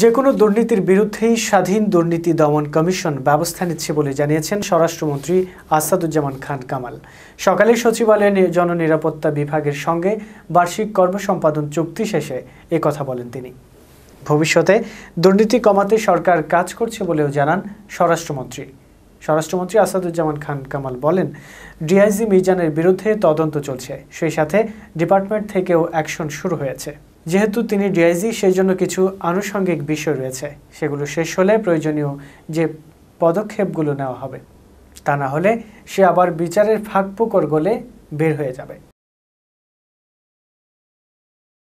যে কোনো দুর্নীতির বিরুদ্ধেই স্বাধীন দুর্নীতি দমন কমিশন ব্যবস্থা নিচ্ছে বলে জানিয়েছেন স্বরাষ্ট্রমন্ত্রী আসাদুজ্জামান খান কামাল সকালে সচিবালয়ে জননিরাপত্তা বিভাগের সঙ্গে বার্ষিক কর্মসম্পাদন চুক্তি শেষে কথা বলেন তিনি ভবিষ্যতে দুর্নীতি কমাতে সরকার কাজ করছে বলেও জানান স্বরাষ্ট্রমন্ত্রী স্বরাষ্ট্রমন্ত্রী আসাদুজ্জামান খান কামাল বলেন ডিআইজি মিজানের বিরুদ্ধে তদন্ত চলছে সেই সাথে ডিপার্টমেন্ট থেকেও অ্যাকশন শুরু হয়েছে যেহেতু তিনি ডিআইজি সেই জন্য কিছু আনুষঙ্গিক বিষয় রয়েছে সেগুলো শেষ হলে প্রয়োজনীয় যে পদক্ষেপগুলো নেওয়া হবে তা না হলে সে আবার বিচারের ফাঁক গলে বের হয়ে যাবে